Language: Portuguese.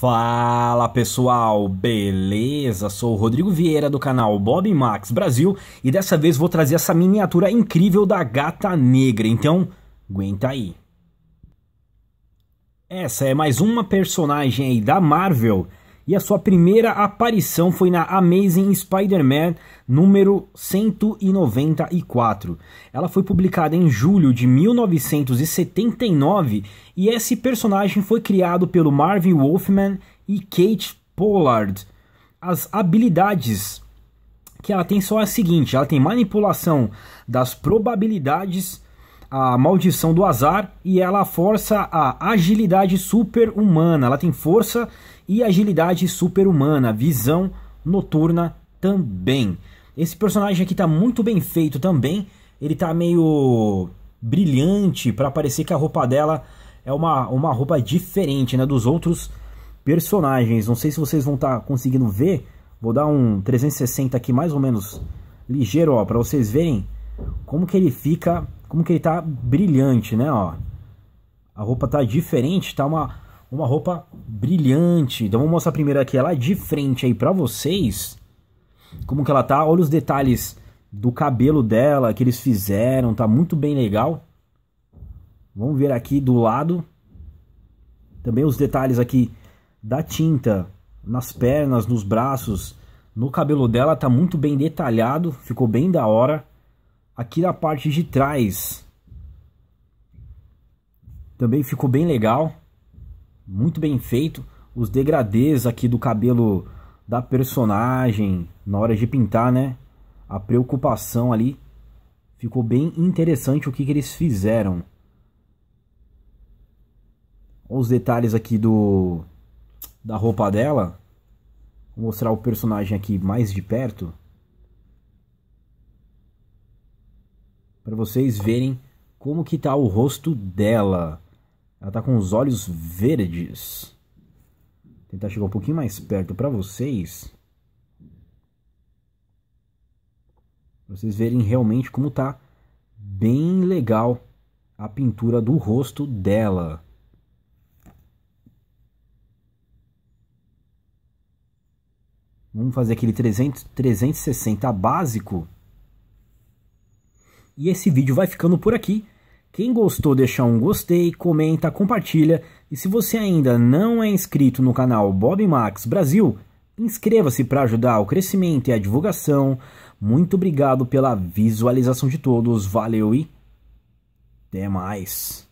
Fala pessoal, beleza? Sou o Rodrigo Vieira do canal Bob Max Brasil e dessa vez vou trazer essa miniatura incrível da gata negra, então aguenta aí. Essa é mais uma personagem aí da Marvel e a sua primeira aparição foi na Amazing Spider-Man número 194. Ela foi publicada em julho de 1979 e esse personagem foi criado pelo Marvin Wolfman e Kate Pollard. As habilidades que ela tem são as seguintes: ela tem manipulação das probabilidades a maldição do azar e ela força a agilidade super-humana. Ela tem força e agilidade super-humana, visão noturna também. Esse personagem aqui tá muito bem feito também. Ele tá meio brilhante para parecer que a roupa dela é uma, uma roupa diferente né, dos outros personagens. Não sei se vocês vão estar tá conseguindo ver. Vou dar um 360 aqui mais ou menos ligeiro, ó, para vocês verem como que ele fica como que ele tá brilhante, né, ó. A roupa tá diferente, tá uma, uma roupa brilhante. Então vou mostrar primeiro aqui ela de frente aí pra vocês. Como que ela tá, olha os detalhes do cabelo dela que eles fizeram, tá muito bem legal. Vamos ver aqui do lado. Também os detalhes aqui da tinta nas pernas, nos braços, no cabelo dela tá muito bem detalhado, ficou bem da hora aqui na parte de trás. Também ficou bem legal, muito bem feito. Os degradês aqui do cabelo da personagem na hora de pintar, né? A preocupação ali. Ficou bem interessante o que, que eles fizeram. Olha os detalhes aqui do da roupa dela. Vou mostrar o personagem aqui mais de perto. para vocês verem como que tá o rosto dela. Ela tá com os olhos verdes. Vou tentar chegar um pouquinho mais perto para vocês. Pra vocês verem realmente como tá bem legal a pintura do rosto dela. Vamos fazer aquele 300, 360 básico e esse vídeo vai ficando por aqui. Quem gostou, deixa um gostei, comenta, compartilha. E se você ainda não é inscrito no canal Bob Max Brasil, inscreva-se para ajudar o crescimento e a divulgação. Muito obrigado pela visualização de todos, valeu e até mais.